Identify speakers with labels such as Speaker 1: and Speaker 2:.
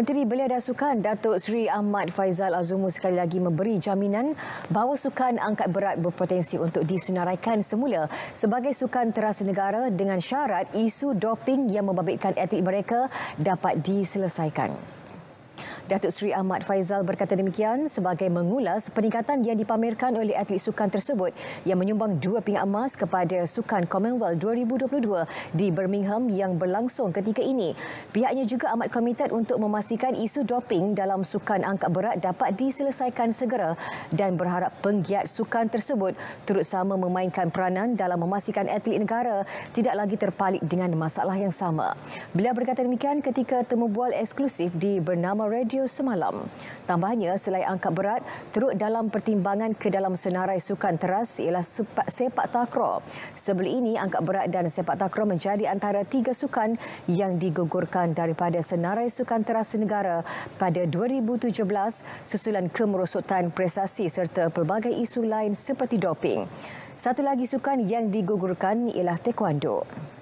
Speaker 1: Menteri Belia dan Sukan Datuk Seri Ahmad Faizal Azumu sekali lagi memberi jaminan bahawa sukan angkat berat berpotensi untuk disenaraikan semula sebagai sukan terasa negara dengan syarat isu doping yang membabitkan etik mereka dapat diselesaikan. Datuk Seri Ahmad Faizal berkata demikian sebagai mengulas peningkatan yang dipamerkan oleh atlet sukan tersebut yang menyumbang dua pingat emas kepada Sukan Commonwealth 2022 di Birmingham yang berlangsung ketika ini. Pihaknya juga amat komited untuk memastikan isu doping dalam sukan angkat berat dapat diselesaikan segera dan berharap penggiat sukan tersebut turut sama memainkan peranan dalam memastikan atlet negara tidak lagi terpalit dengan masalah yang sama. Beliau berkata demikian ketika temu bual eksklusif di Bernama Radio studio semalam. Tambahnya, selain angkat berat, turut dalam pertimbangan ke dalam senarai sukan teras ialah sepak takraw. Sebelum ini, angkat berat dan sepak takraw menjadi antara tiga sukan yang digugurkan daripada senarai sukan teras negara pada 2017 susulan kemerosotan prestasi serta pelbagai isu lain seperti doping. Satu lagi sukan yang digugurkan ialah taekwondo.